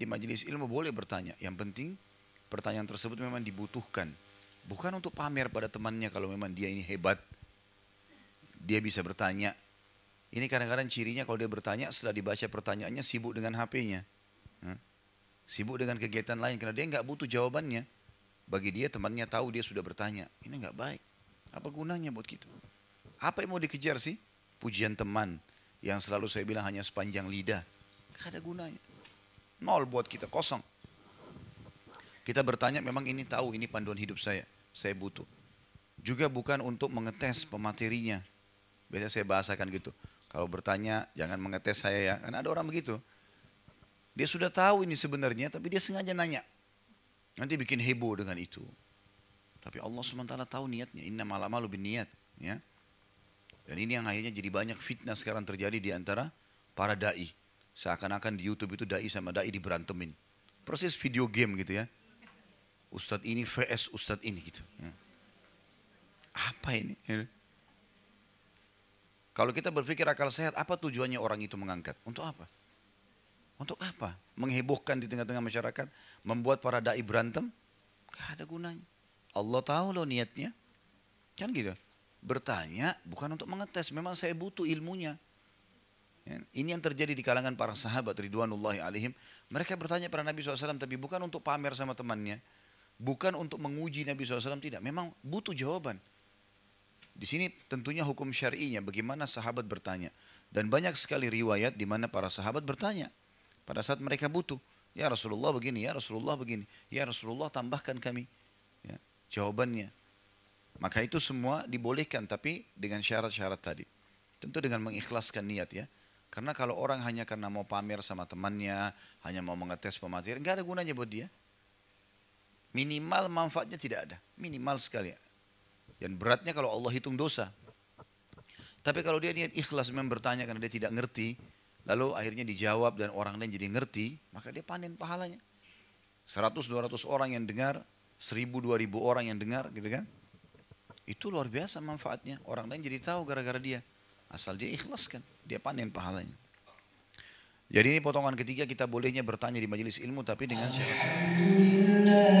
di majelis ilmu boleh bertanya. Yang penting pertanyaan tersebut memang dibutuhkan. Bukan untuk pamer pada temannya kalau memang dia ini hebat. Dia bisa bertanya. Ini kadang-kadang cirinya kalau dia bertanya setelah dibaca pertanyaannya sibuk dengan HP-nya. Hmm? Sibuk dengan kegiatan lain karena dia nggak butuh jawabannya. Bagi dia temannya tahu dia sudah bertanya. Ini nggak baik. Apa gunanya buat kita? Gitu? Apa yang mau dikejar sih? Pujian teman yang selalu saya bilang hanya sepanjang lidah. Gak ada gunanya. Nol buat kita, kosong. Kita bertanya memang ini tahu ini panduan hidup saya, saya butuh. Juga bukan untuk mengetes pematerinya. Biasanya saya bahasakan gitu. Kalau bertanya jangan mengetes saya ya, kan ada orang begitu. Dia sudah tahu ini sebenarnya tapi dia sengaja nanya. Nanti bikin heboh dengan itu. Tapi Allah sementara tahu niatnya. Inna malamalu bin niat. Ya. Dan ini yang akhirnya jadi banyak fitnah sekarang terjadi di antara para da'i. Seakan-akan di YouTube itu dai sama dai diberantemin. proses video game gitu ya. Ustadz ini VS Ustadz ini gitu. Ya. Apa ini? Kalau kita berpikir akal sehat, apa tujuannya orang itu mengangkat? Untuk apa? Untuk apa? Menghebohkan di tengah-tengah masyarakat, membuat para dai berantem? Gak ada gunanya. Allah tahu loh niatnya. Kan gitu. Bertanya bukan untuk mengetes, memang saya butuh ilmunya. Ya, ini yang terjadi di kalangan para sahabat Ridwanullahi alaihim. Mereka bertanya pada Nabi SAW tapi bukan untuk pamer sama temannya. Bukan untuk menguji Nabi SAW, tidak. Memang butuh jawaban. Di sini tentunya hukum syari'inya, bagaimana sahabat bertanya. Dan banyak sekali riwayat di mana para sahabat bertanya pada saat mereka butuh. Ya Rasulullah begini, ya Rasulullah begini, ya Rasulullah tambahkan kami. Ya, jawabannya. Maka itu semua dibolehkan tapi dengan syarat-syarat tadi. Tentu dengan mengikhlaskan niat ya. Karena kalau orang hanya karena mau pamer sama temannya, hanya mau mengetes pemateri, nggak ada gunanya buat dia. Minimal manfaatnya tidak ada, minimal sekali. Dan beratnya kalau Allah hitung dosa. Tapi kalau dia niat ikhlas memang bertanya karena dia tidak ngerti, lalu akhirnya dijawab dan orang lain jadi ngerti, maka dia panen pahalanya. 100-200 orang yang dengar, 1000-2000 orang yang dengar gitu kan. Itu luar biasa manfaatnya. Orang lain jadi tahu gara-gara dia. Asal dia ikhlas kan dia panen pahalanya. Jadi ini potongan ketiga kita bolehnya bertanya di majelis ilmu tapi dengan syarat-syarat.